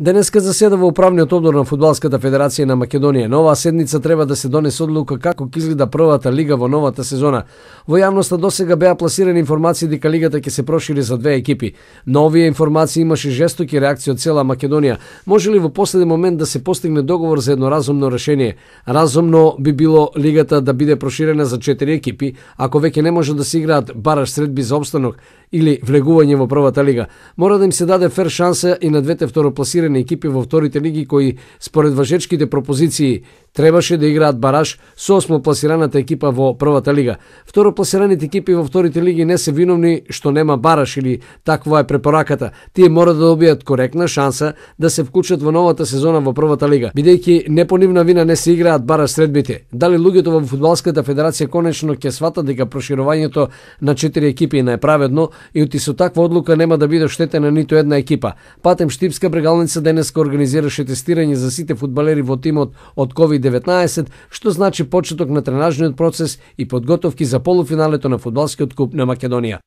Денеска во управниот одбор на Фудбалската федерација на Македонија. Нова седница треба да се донесе одлука како ќе изгледа првата лига во новата сезона. Во јавноста досега беа пласирани информации дека лигата ќе се прошири за две екипи. Но овие информации имаше жестоки реакции од цела Македонија. Може ли во последен момент да се постигне договор за едно разумно решение? Разумно би било лигата да биде проширена за четири екипи, ако веќе не може да се играат бараш средби за обстанок или влегување во првата лига. Мора да им се даде фер шанса и на двете второпласирани класирани екипи во вторите лиги кои според важечките пропозиции требаше да играат бараш со осмопласираната екипа во првата лига. пласираните екипи во вторите лиги не се виновни што нема бараш или таква е препораката. Тие мора да добијат коректна шанса да се вклучат во новата сезона во првата лига, бидејќи не по нивна вина не се играат бараш средбите. Дали луѓето во фудбалската федерација конечно ќе сватат дека проширувањето на четири екипи не е праведно и оти со таква одлука нема да биде штетена ниту една екипа. Патем Штипска брегалница седница денеска организираше тестирање за сите фудбалери во тимот од COVID-19, што значи почеток на тренажниот процес и подготовки за полуфиналето на фудбалскиот куп на Македонија.